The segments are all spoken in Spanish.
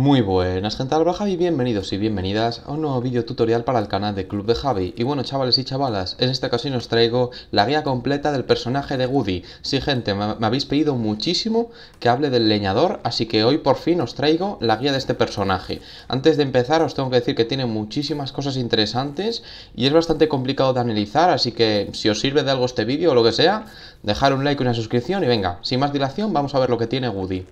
Muy buenas gente del Javi, bienvenidos y bienvenidas a un nuevo vídeo tutorial para el canal de Club de Javi. Y bueno chavales y chavalas, en esta ocasión os traigo la guía completa del personaje de Woody. Sí gente, me, habéis pedido muchísimo que hable del leñador, así que hoy por fin os traigo la guía de este personaje. Antes de empezar os tengo que decir que tiene muchísimas cosas interesantes y es bastante complicado de analizar, así que si os sirve de algo este vídeo o lo que sea, dejar un like y una suscripción y venga, sin más dilación vamos a ver lo que tiene Woody.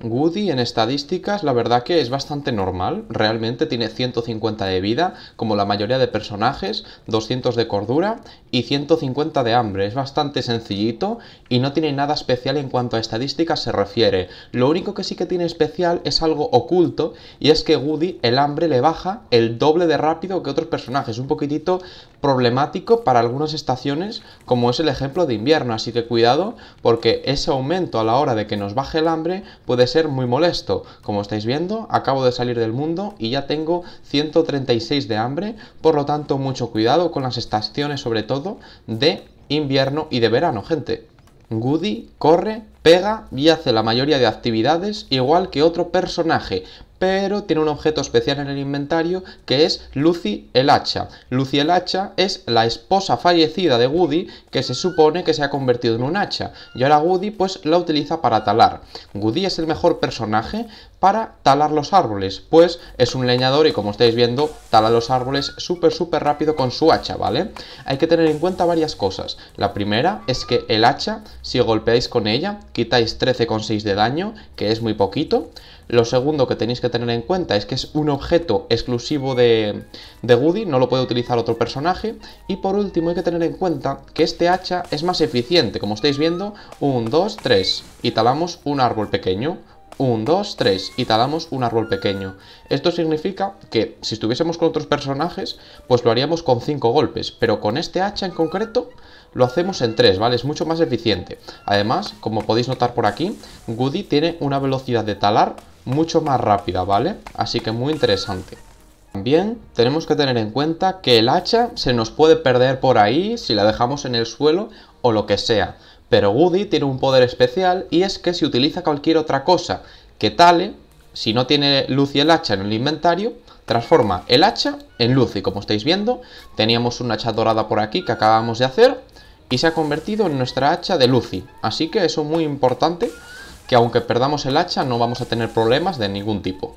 Woody en estadísticas, la verdad que es bastante normal. Realmente tiene 150 de vida, como la mayoría de personajes, 200 de cordura y 150 de hambre. Es bastante sencillito y no tiene nada especial en cuanto a estadísticas se refiere. Lo único que sí que tiene especial es algo oculto y es que Woody el hambre le baja el doble de rápido que otros personajes. Un poquitito problemático para algunas estaciones, como es el ejemplo de invierno. Así que cuidado, porque ese aumento a la hora de que nos baje el hambre puede ser muy molesto. Como estáis viendo, acabo de salir del mundo y ya tengo 136 de hambre, por lo tanto mucho cuidado con las estaciones sobre todo de invierno y de verano, gente. Goody corre, pega y hace la mayoría de actividades igual que otro personaje, pero tiene un objeto especial en el inventario que es Lucy el hacha. Lucy el hacha es la esposa fallecida de Woody que se supone que se ha convertido en un hacha y ahora Woody pues la utiliza para talar. Woody es el mejor personaje para talar los árboles, pues es un leñador y como estáis viendo tala los árboles súper súper rápido con su hacha, ¿vale? Hay que tener en cuenta varias cosas. La primera es que el hacha, si golpeáis con ella, quitáis 13,6 de daño, que es muy poquito. Lo segundo que tenéis que tener en cuenta es que es un objeto exclusivo de, de Woody, no lo puede utilizar otro personaje. Y por último hay que tener en cuenta que este hacha es más eficiente, como estáis viendo, 1, 2, 3 y talamos un árbol pequeño. 1, 2, 3 y talamos un árbol pequeño. Esto significa que si estuviésemos con otros personajes, pues lo haríamos con 5 golpes, pero con este hacha en concreto lo hacemos en 3, ¿vale? Es mucho más eficiente. Además, como podéis notar por aquí, Goody tiene una velocidad de talar mucho más rápida, ¿vale? Así que muy interesante. También tenemos que tener en cuenta que el hacha se nos puede perder por ahí si la dejamos en el suelo o lo que sea. Pero Woody tiene un poder especial y es que si utiliza cualquier otra cosa que tale, si no tiene luz y el hacha en el inventario, transforma el hacha en luz. Y como estáis viendo, teníamos una hacha dorada por aquí que acabamos de hacer y se ha convertido en nuestra hacha de Lucy. Así que eso es muy importante que aunque perdamos el hacha no vamos a tener problemas de ningún tipo.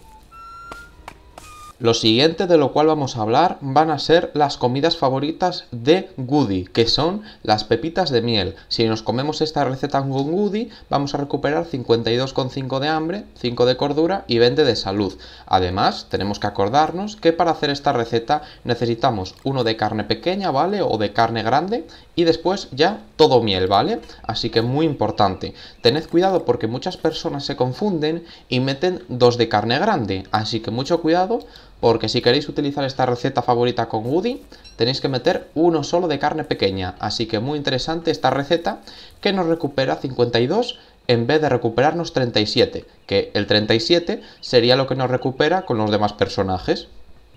Lo siguiente de lo cual vamos a hablar van a ser las comidas favoritas de Goody, que son las pepitas de miel. Si nos comemos esta receta con Goody, vamos a recuperar 52,5 de hambre, 5 de cordura y 20 de salud. Además, tenemos que acordarnos que para hacer esta receta necesitamos uno de carne pequeña, ¿vale? O de carne grande y después ya todo miel, ¿vale? Así que muy importante. Tened cuidado porque muchas personas se confunden y meten dos de carne grande, así que mucho cuidado porque si queréis utilizar esta receta favorita con Woody, tenéis que meter uno solo de carne pequeña, así que muy interesante esta receta que nos recupera 52 en vez de recuperarnos 37, que el 37 sería lo que nos recupera con los demás personajes.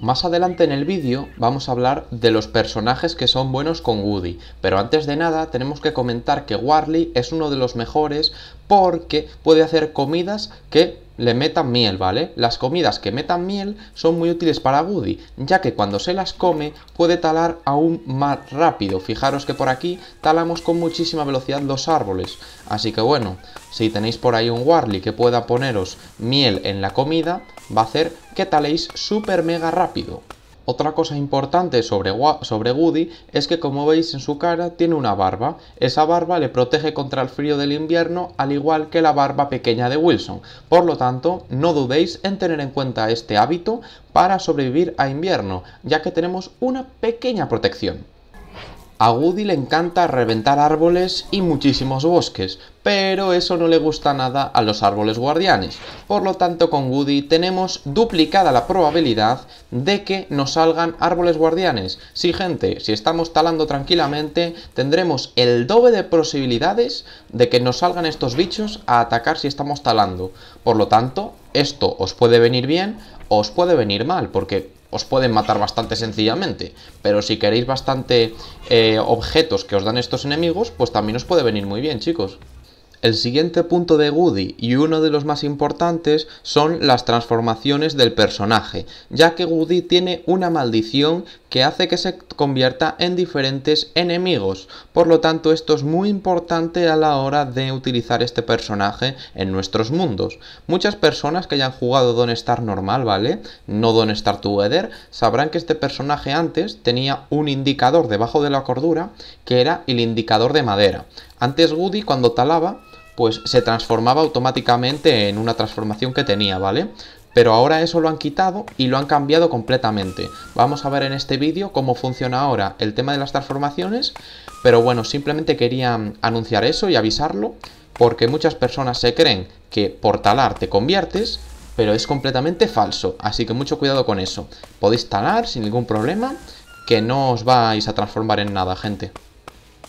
Más adelante en el vídeo vamos a hablar de los personajes que son buenos con Woody, pero antes de nada tenemos que comentar que Warly es uno de los mejores porque puede hacer comidas que le metan miel, ¿vale? Las comidas que metan miel son muy útiles para Woody, ya que cuando se las come puede talar aún más rápido. Fijaros que por aquí talamos con muchísima velocidad los árboles. Así que bueno, si tenéis por ahí un Warly que pueda poneros miel en la comida, va a hacer que taléis súper mega rápido. Otra cosa importante sobre, sobre Woody es que como veis en su cara tiene una barba. Esa barba le protege contra el frío del invierno al igual que la barba pequeña de Wilson. Por lo tanto, no dudéis en tener en cuenta este hábito para sobrevivir a invierno, ya que tenemos una pequeña protección. A Woody le encanta reventar árboles y muchísimos bosques, pero eso no le gusta nada a los árboles guardianes. Por lo tanto, con Woody tenemos duplicada la probabilidad de que nos salgan árboles guardianes. Sí, gente, si estamos talando tranquilamente, tendremos el doble de posibilidades de que nos salgan estos bichos a atacar si estamos talando. Por lo tanto, esto os puede venir bien o os puede venir mal, porque os pueden matar bastante sencillamente. Pero si queréis bastante eh, objetos que os dan estos enemigos, pues también os puede venir muy bien, chicos. El siguiente punto de Goody y uno de los más importantes son las transformaciones del personaje, ya que Goody tiene una maldición que hace que se convierta en diferentes enemigos, por lo tanto esto es muy importante a la hora de utilizar este personaje en nuestros mundos. Muchas personas que hayan jugado Don Star normal, ¿vale? No Don Star Together, sabrán que este personaje antes tenía un indicador debajo de la cordura que era el indicador de madera. Antes Goody cuando talaba pues se transformaba automáticamente en una transformación que tenía, ¿vale? Pero ahora eso lo han quitado y lo han cambiado completamente. Vamos a ver en este vídeo cómo funciona ahora el tema de las transformaciones, pero bueno, simplemente quería anunciar eso y avisarlo, porque muchas personas se creen que por talar te conviertes, pero es completamente falso, así que mucho cuidado con eso. Podéis talar sin ningún problema, que no os vais a transformar en nada, gente.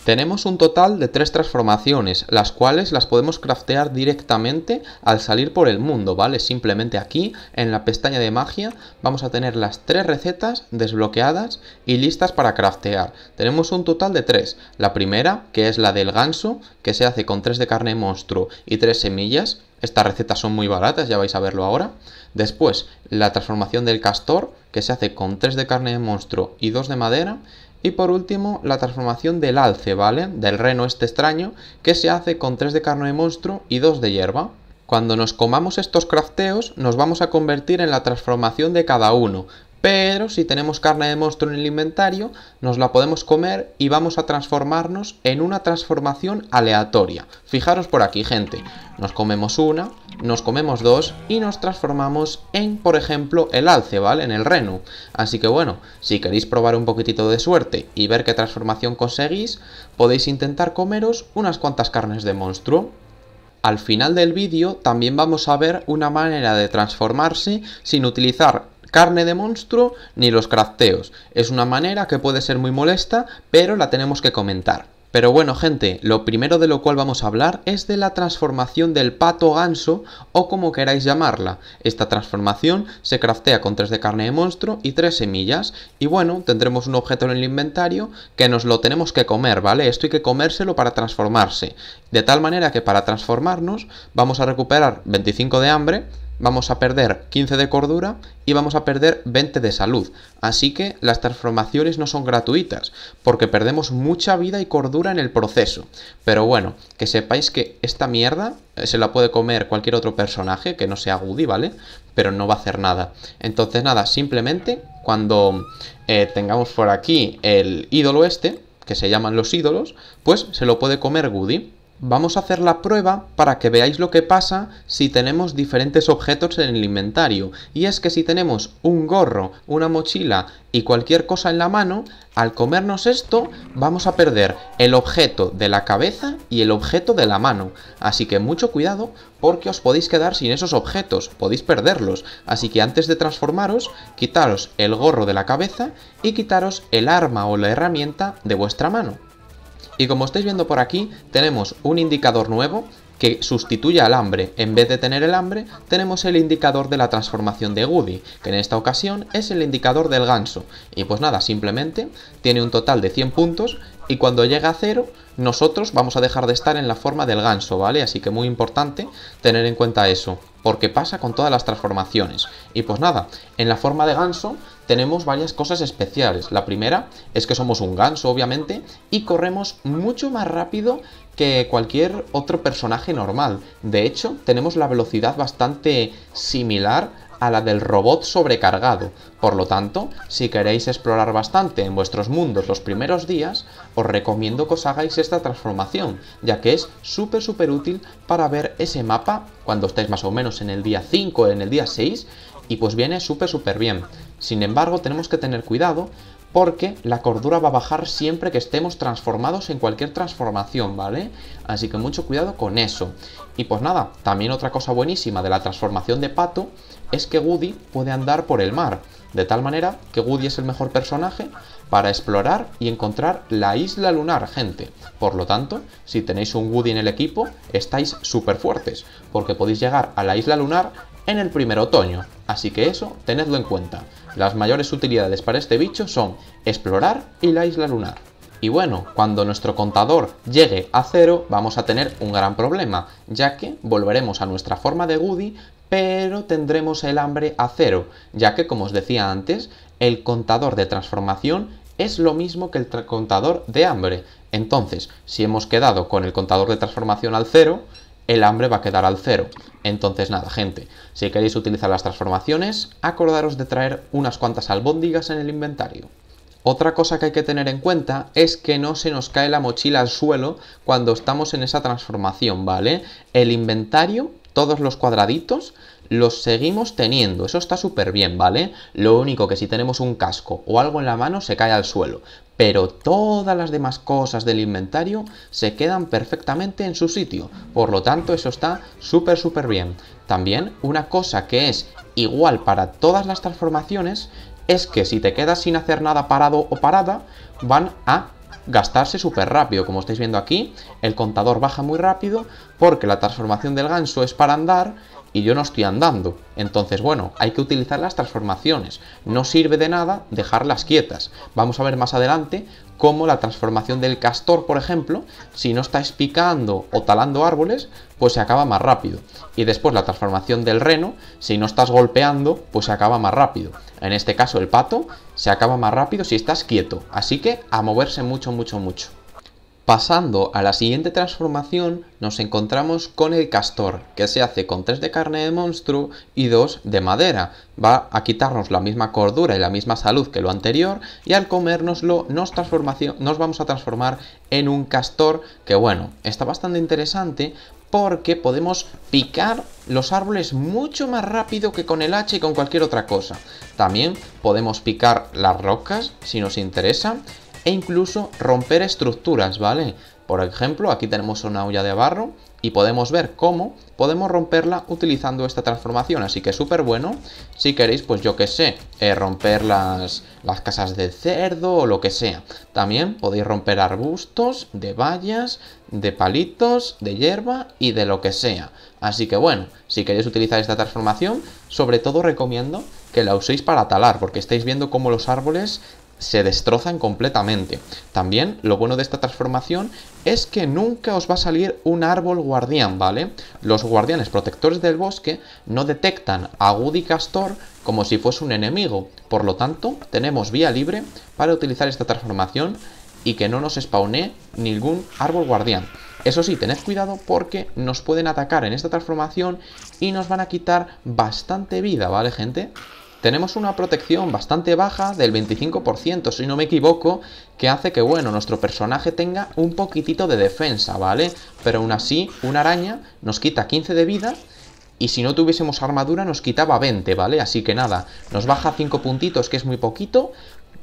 Tenemos un total de tres transformaciones, las cuales las podemos craftear directamente al salir por el mundo, ¿vale? Simplemente aquí, en la pestaña de magia, vamos a tener las tres recetas desbloqueadas y listas para craftear. Tenemos un total de tres. La primera, que es la del ganso, que se hace con tres de carne de monstruo y tres semillas. Estas recetas son muy baratas, ya vais a verlo ahora. Después, la transformación del castor, que se hace con tres de carne de monstruo y dos de madera. Y por último, la transformación del alce, ¿vale? Del reno este extraño, que se hace con 3 de carne de monstruo y 2 de hierba. Cuando nos comamos estos crafteos, nos vamos a convertir en la transformación de cada uno, pero si tenemos carne de monstruo en el inventario, nos la podemos comer y vamos a transformarnos en una transformación aleatoria. Fijaros por aquí, gente. Nos comemos una, nos comemos dos y nos transformamos en, por ejemplo, el alce, ¿vale? En el reno. Así que bueno, si queréis probar un poquitito de suerte y ver qué transformación conseguís, podéis intentar comeros unas cuantas carnes de monstruo. Al final del vídeo también vamos a ver una manera de transformarse sin utilizar carne de monstruo ni los crafteos. Es una manera que puede ser muy molesta, pero la tenemos que comentar. Pero bueno gente, lo primero de lo cual vamos a hablar es de la transformación del pato ganso o como queráis llamarla. Esta transformación se craftea con 3 de carne de monstruo y 3 semillas y bueno, tendremos un objeto en el inventario que nos lo tenemos que comer, ¿vale? Esto hay que comérselo para transformarse. De tal manera que para transformarnos vamos a recuperar 25 de hambre, vamos a perder 15 de cordura y vamos a perder 20 de salud. Así que las transformaciones no son gratuitas, porque perdemos mucha vida y cordura en el proceso. Pero bueno, que sepáis que esta mierda eh, se la puede comer cualquier otro personaje que no sea Woody, ¿vale? Pero no va a hacer nada. Entonces nada, simplemente cuando eh, tengamos por aquí el ídolo este, que se llaman los ídolos, pues se lo puede comer Woody. Vamos a hacer la prueba para que veáis lo que pasa si tenemos diferentes objetos en el inventario. Y es que si tenemos un gorro, una mochila y cualquier cosa en la mano, al comernos esto vamos a perder el objeto de la cabeza y el objeto de la mano. Así que mucho cuidado porque os podéis quedar sin esos objetos, podéis perderlos. Así que antes de transformaros, quitaros el gorro de la cabeza y quitaros el arma o la herramienta de vuestra mano. Y como estáis viendo por aquí, tenemos un indicador nuevo que sustituye al hambre. En vez de tener el hambre, tenemos el indicador de la transformación de Woody, que en esta ocasión es el indicador del ganso. Y pues nada, simplemente tiene un total de 100 puntos y cuando llega a cero, nosotros vamos a dejar de estar en la forma del ganso, ¿vale? Así que muy importante tener en cuenta eso porque pasa con todas las transformaciones. Y pues nada, en la forma de ganso tenemos varias cosas especiales. La primera es que somos un ganso, obviamente, y corremos mucho más rápido que cualquier otro personaje normal. De hecho, tenemos la velocidad bastante similar a la del robot sobrecargado. Por lo tanto, si queréis explorar bastante en vuestros mundos los primeros días, os recomiendo que os hagáis esta transformación, ya que es súper súper útil para ver ese mapa cuando estáis más o menos en el día 5 en el día 6 y pues viene súper súper bien. Sin embargo, tenemos que tener cuidado porque la cordura va a bajar siempre que estemos transformados en cualquier transformación, ¿vale? Así que mucho cuidado con eso. Y pues nada, también otra cosa buenísima de la transformación de pato es que Woody puede andar por el mar, de tal manera que Woody es el mejor personaje para explorar y encontrar la isla lunar, gente. Por lo tanto, si tenéis un Woody en el equipo, estáis súper fuertes, porque podéis llegar a la isla lunar en el primer otoño. Así que eso, tenedlo en cuenta. Las mayores utilidades para este bicho son explorar y la isla lunar. Y bueno, cuando nuestro contador llegue a cero vamos a tener un gran problema, ya que volveremos a nuestra forma de Goody, pero tendremos el hambre a cero, ya que como os decía antes, el contador de transformación es lo mismo que el contador de hambre. Entonces, si hemos quedado con el contador de transformación al cero, el hambre va a quedar al cero. Entonces nada, gente, si queréis utilizar las transformaciones, acordaros de traer unas cuantas albóndigas en el inventario. Otra cosa que hay que tener en cuenta es que no se nos cae la mochila al suelo cuando estamos en esa transformación, ¿vale? El inventario, todos los cuadraditos, los seguimos teniendo, eso está súper bien, ¿vale? Lo único que si tenemos un casco o algo en la mano se cae al suelo, pero todas las demás cosas del inventario se quedan perfectamente en su sitio, por lo tanto eso está súper súper bien. También una cosa que es igual para todas las transformaciones es que si te quedas sin hacer nada parado o parada, van a gastarse súper rápido. Como estáis viendo aquí, el contador baja muy rápido porque la transformación del ganso es para andar y yo no estoy andando. Entonces, bueno, hay que utilizar las transformaciones. No sirve de nada dejarlas quietas. Vamos a ver más adelante cómo la transformación del castor, por ejemplo, si no está picando o talando árboles, pues se acaba más rápido. Y después la transformación del reno, si no estás golpeando, pues se acaba más rápido. En este caso el pato se acaba más rápido si estás quieto. Así que a moverse mucho, mucho, mucho. Pasando a la siguiente transformación nos encontramos con el castor, que se hace con 3 de carne de monstruo y 2 de madera. Va a quitarnos la misma cordura y la misma salud que lo anterior y al comérnoslo nos, nos vamos a transformar en un castor que bueno, está bastante interesante porque podemos picar los árboles mucho más rápido que con el hacha y con cualquier otra cosa. También podemos picar las rocas si nos interesa e incluso romper estructuras, ¿vale? Por ejemplo, aquí tenemos una olla de barro y podemos ver cómo podemos romperla utilizando esta transformación, así que súper bueno. Si queréis, pues yo que sé, eh, romper las, las casas de cerdo o lo que sea. También podéis romper arbustos, de vallas, de palitos, de hierba y de lo que sea. Así que bueno, si queréis utilizar esta transformación, sobre todo recomiendo que la uséis para talar, porque estáis viendo cómo los árboles se destrozan completamente. También lo bueno de esta transformación es que nunca os va a salir un árbol guardián, ¿vale? Los guardianes protectores del bosque no detectan a Woody Castor como si fuese un enemigo, por lo tanto tenemos vía libre para utilizar esta transformación y que no nos spawnee ningún árbol guardián. Eso sí, tened cuidado porque nos pueden atacar en esta transformación y nos van a quitar bastante vida, ¿vale gente? tenemos una protección bastante baja del 25%, si no me equivoco, que hace que, bueno, nuestro personaje tenga un poquitito de defensa, ¿vale? Pero aún así, una araña nos quita 15 de vida y si no tuviésemos armadura nos quitaba 20, ¿vale? Así que nada, nos baja 5 puntitos, que es muy poquito,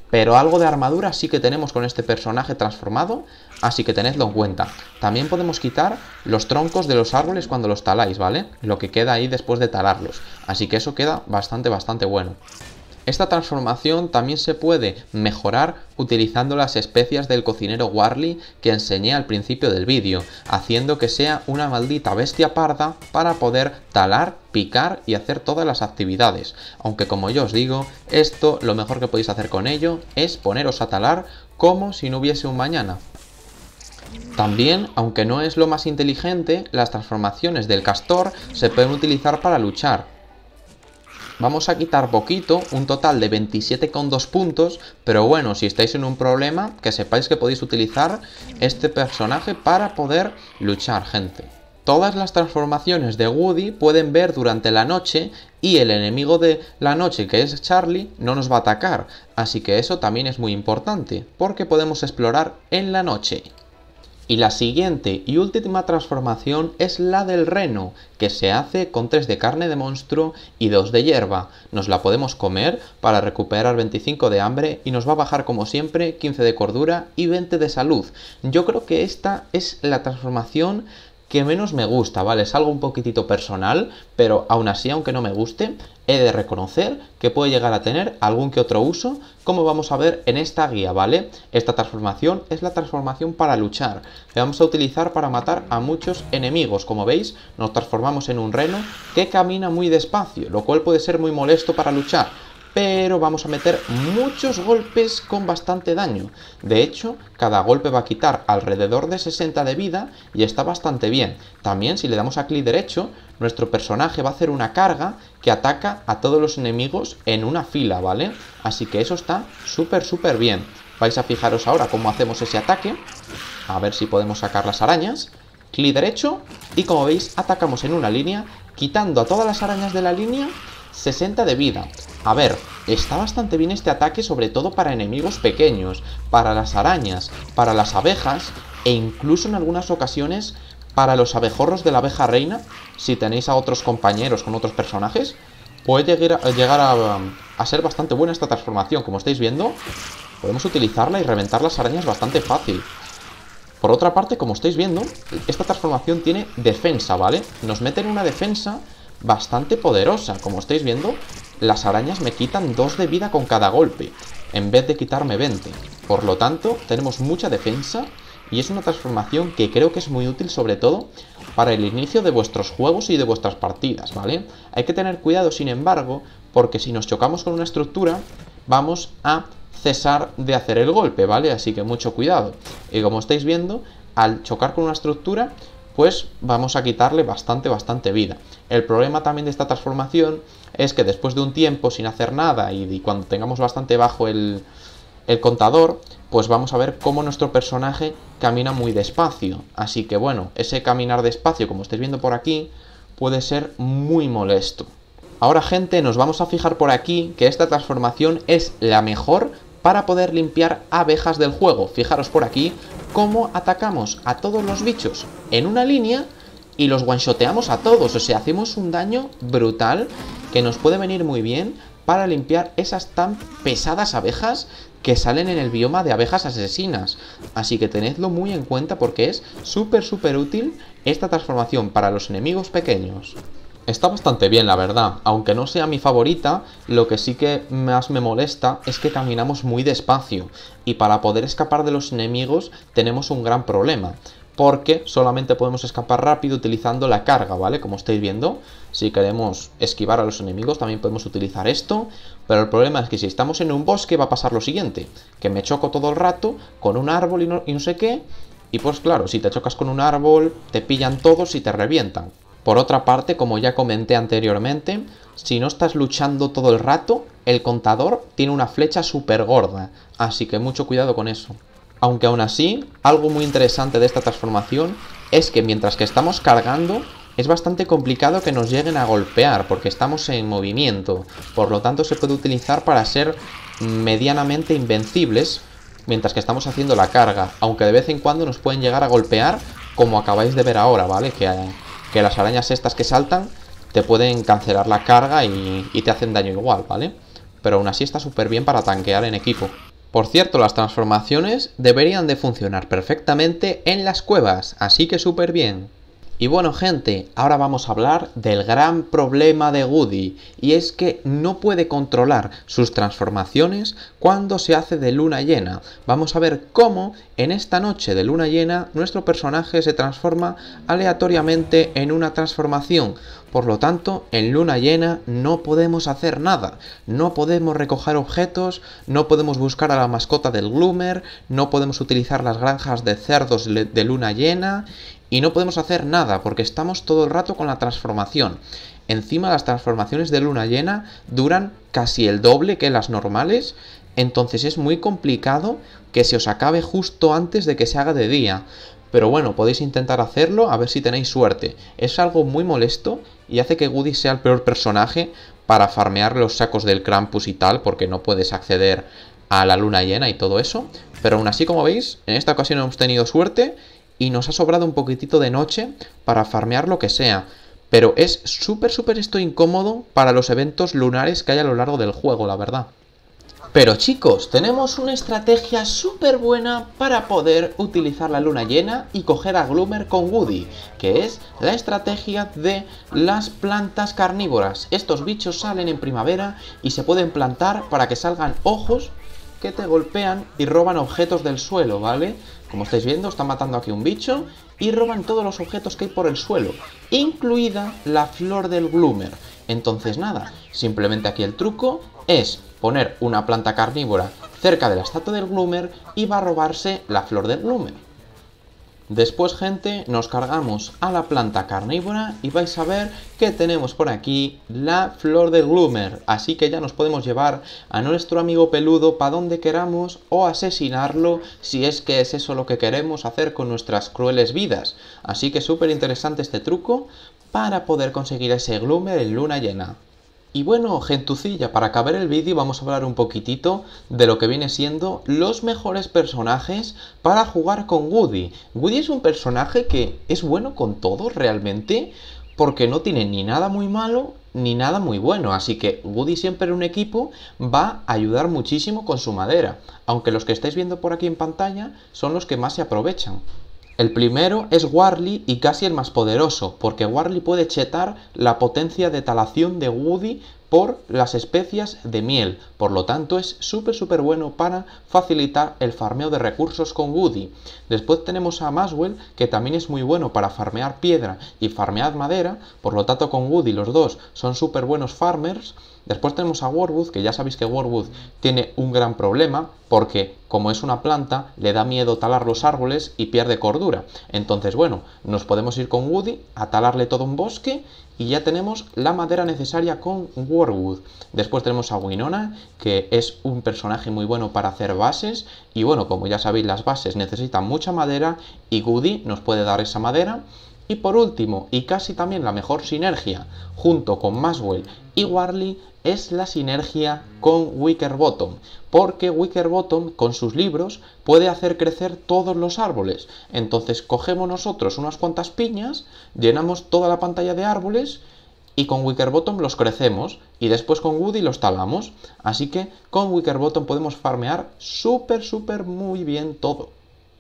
pero algo de armadura sí que tenemos con este personaje transformado, así que tenedlo en cuenta. También podemos quitar los troncos de los árboles cuando los taláis, ¿vale? Lo que queda ahí después de talarlos. Así que eso queda bastante, bastante bueno. Esta transformación también se puede mejorar utilizando las especias del cocinero Warly que enseñé al principio del vídeo, haciendo que sea una maldita bestia parda para poder talar, picar y hacer todas las actividades. Aunque como yo os digo, esto lo mejor que podéis hacer con ello es poneros a talar como si no hubiese un mañana. También, aunque no es lo más inteligente, las transformaciones del castor se pueden utilizar para luchar, Vamos a quitar poquito, un total de 27,2 puntos, pero bueno, si estáis en un problema, que sepáis que podéis utilizar este personaje para poder luchar, gente. Todas las transformaciones de Woody pueden ver durante la noche y el enemigo de la noche, que es Charlie, no nos va a atacar, así que eso también es muy importante, porque podemos explorar en la noche. Y la siguiente y última transformación es la del reno, que se hace con 3 de carne de monstruo y 2 de hierba. Nos la podemos comer para recuperar 25 de hambre y nos va a bajar como siempre 15 de cordura y 20 de salud. Yo creo que esta es la transformación que menos me gusta, ¿vale? Es algo un poquitito personal, pero aún así, aunque no me guste, he de reconocer que puede llegar a tener algún que otro uso, como vamos a ver en esta guía, ¿vale? Esta transformación es la transformación para luchar, la vamos a utilizar para matar a muchos enemigos. Como veis, nos transformamos en un reno que camina muy despacio, lo cual puede ser muy molesto para luchar pero vamos a meter muchos golpes con bastante daño. De hecho, cada golpe va a quitar alrededor de 60 de vida y está bastante bien. También si le damos a clic derecho, nuestro personaje va a hacer una carga que ataca a todos los enemigos en una fila, ¿vale? Así que eso está súper, súper bien. Vais a fijaros ahora cómo hacemos ese ataque. A ver si podemos sacar las arañas. Clic derecho y como veis atacamos en una línea, quitando a todas las arañas de la línea 60 de vida. A ver, está bastante bien este ataque sobre todo para enemigos pequeños, para las arañas, para las abejas e incluso en algunas ocasiones para los abejorros de la abeja reina, si tenéis a otros compañeros con otros personajes, puede eh, llegar a, ser bastante buena esta transformación. Como estáis viendo, podemos utilizarla y reventar las arañas bastante fácil. Por otra parte, como estáis viendo, esta transformación tiene defensa, ¿vale? Nos mete en una defensa bastante poderosa. Como estáis viendo, las arañas me quitan 2 de vida con cada golpe, en vez de quitarme 20. Por lo tanto, tenemos mucha defensa y es una transformación que creo que es muy útil sobre todo para el inicio de vuestros juegos y de vuestras partidas, ¿vale? Hay que tener cuidado, sin embargo, porque si nos chocamos con una estructura, vamos a cesar de hacer el golpe, ¿vale? Así que mucho cuidado. Y como estáis viendo, al chocar con una estructura, pues vamos a quitarle bastante, bastante vida. El problema también de esta transformación es que después de un tiempo sin hacer nada y, cuando tengamos bastante bajo el, el contador, pues vamos a ver cómo nuestro personaje camina muy despacio. Así que bueno, ese caminar despacio, como estáis viendo por aquí, puede ser muy molesto. Ahora gente, nos vamos a fijar por aquí que esta transformación es la mejor para poder limpiar abejas del juego. Fijaros por aquí cómo atacamos a todos los bichos en una línea y los one-shoteamos a todos. O sea, hacemos un daño brutal que nos puede venir muy bien para limpiar esas tan pesadas abejas que salen en el bioma de abejas asesinas. Así que tenedlo muy en cuenta porque es súper, súper útil esta transformación para los enemigos pequeños. Está bastante bien, la verdad. Aunque no sea mi favorita, lo que sí que más me molesta es que caminamos muy despacio. Y para poder escapar de los enemigos tenemos un gran problema. Porque solamente podemos escapar rápido utilizando la carga, ¿vale? Como estáis viendo, si queremos esquivar a los enemigos también podemos utilizar esto. Pero el problema es que si estamos en un bosque va a pasar lo siguiente. Que me choco todo el rato con un árbol y no, sé qué. Y pues claro, si te chocas con un árbol, te pillan todos y te revientan. Por otra parte, como ya comenté anteriormente, si no estás luchando todo el rato, el contador tiene una flecha súper gorda, así que mucho cuidado con eso. Aunque aún así, algo muy interesante de esta transformación es que mientras que estamos cargando, es bastante complicado que nos lleguen a golpear porque estamos en movimiento, por lo tanto se puede utilizar para ser medianamente invencibles mientras que estamos haciendo la carga, aunque de vez en cuando nos pueden llegar a golpear como acabáis de ver ahora, ¿vale? Que eh, las arañas estas que saltan te pueden cancelar la carga y, y te hacen daño igual, ¿vale? Pero aún así está súper bien para tanquear en equipo. Por cierto, las transformaciones deberían de funcionar perfectamente en las cuevas, así que súper bien. Y bueno gente, ahora vamos a hablar del gran problema de Woody, y es que no puede controlar sus transformaciones cuando se hace de luna llena. Vamos a ver cómo en esta noche de luna llena nuestro personaje se transforma aleatoriamente en una transformación. Por lo tanto, en luna llena no podemos hacer nada, no podemos recoger objetos, no podemos buscar a la mascota del Gloomer, no podemos utilizar las granjas de cerdos de luna llena y no podemos hacer nada porque estamos todo el rato con la transformación. Encima las transformaciones de luna llena duran casi el doble que las normales, entonces es muy complicado que se os acabe justo antes de que se haga de día. Pero bueno, podéis intentar hacerlo a ver si tenéis suerte. Es algo muy molesto y hace que Woody sea el peor personaje para farmear los sacos del Krampus y tal, porque no puedes acceder a la luna llena y todo eso. Pero aún así, como veis, en esta ocasión hemos tenido suerte y nos ha sobrado un poquitito de noche para farmear lo que sea. Pero es súper, súper esto incómodo para los eventos lunares que hay a lo largo del juego, la verdad. Pero chicos, tenemos una estrategia súper buena para poder utilizar la luna llena y coger a Gloomer con Woody, que es la estrategia de las plantas carnívoras. Estos bichos salen en primavera y se pueden plantar para que salgan ojos que te golpean y roban objetos del suelo, ¿vale? Como estáis viendo, están matando aquí un bicho y roban todos los objetos que hay por el suelo, incluida la flor del Gloomer. Entonces nada, simplemente aquí el truco es poner una planta carnívora cerca de la estatua del Gloomer y va a robarse la flor del Gloomer. Después gente nos cargamos a la planta carnívora y vais a ver que tenemos por aquí la flor de Gloomer. Así que ya nos podemos llevar a nuestro amigo peludo para donde queramos o asesinarlo si es que es eso lo que queremos hacer con nuestras crueles vidas. Así que súper interesante este truco para poder conseguir ese Gloomer en luna llena. Y bueno, gentucilla, para acabar el vídeo vamos a hablar un poquitito de lo que viene siendo los mejores personajes para jugar con Woody. Woody es un personaje que es bueno con todo realmente, porque no tiene ni nada muy malo ni nada muy bueno, así que Woody siempre en un equipo va a ayudar muchísimo con su madera, aunque los que estáis viendo por aquí en pantalla son los que más se aprovechan. El primero es Warly y casi el más poderoso, porque Warly puede chetar la potencia de talación de Woody por las especias de miel, por lo tanto es súper súper bueno para facilitar el farmeo de recursos con Woody. Después tenemos a Maswell, que también es muy bueno para farmear piedra y farmear madera, por lo tanto con Woody los dos son súper buenos farmers. Después tenemos a Warwood, que ya sabéis que Warwood tiene un gran problema porque como es una planta, le da miedo talar los árboles y pierde cordura. Entonces, bueno, nos podemos ir con Woody a talarle todo un bosque y ya tenemos la madera necesaria con Warwood. Después tenemos a Winona, que es un personaje muy bueno para hacer bases. Y bueno, como ya sabéis, las bases necesitan mucha madera y Woody nos puede dar esa madera. Y por último, y casi también la mejor sinergia, junto con Maswell y Warley es la sinergia con Wickerbottom, porque Wickerbottom con sus libros puede hacer crecer todos los árboles. Entonces cogemos nosotros unas cuantas piñas, llenamos toda la pantalla de árboles y con Wickerbottom los crecemos y después con Woody los talamos. Así que con Wickerbottom podemos farmear súper, súper muy bien todo.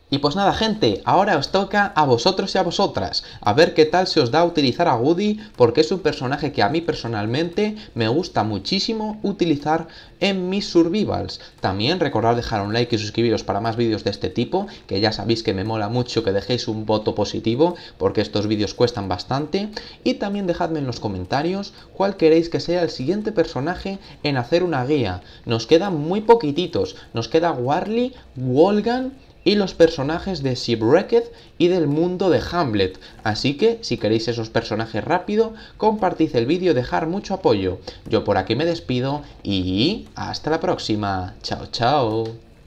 Y pues nada gente, ahora os toca a vosotros y a vosotras, a ver qué tal se os da utilizar a Woody, porque es un personaje que a mí personalmente me gusta muchísimo utilizar en mis survivals. También recordad dejar un like y suscribiros para más vídeos de este tipo, que ya sabéis que me mola mucho que dejéis un voto positivo, porque estos vídeos cuestan bastante. Y también dejadme en los comentarios cuál queréis que sea el siguiente personaje en hacer una guía. Nos quedan muy poquititos, nos queda Warly, Wolgan y los personajes de Shipwrecked y del mundo de Hamlet. Así que, si queréis esos personajes rápido, compartid el vídeo, dejar mucho apoyo. Yo por aquí me despido y hasta la próxima. Chao, chao.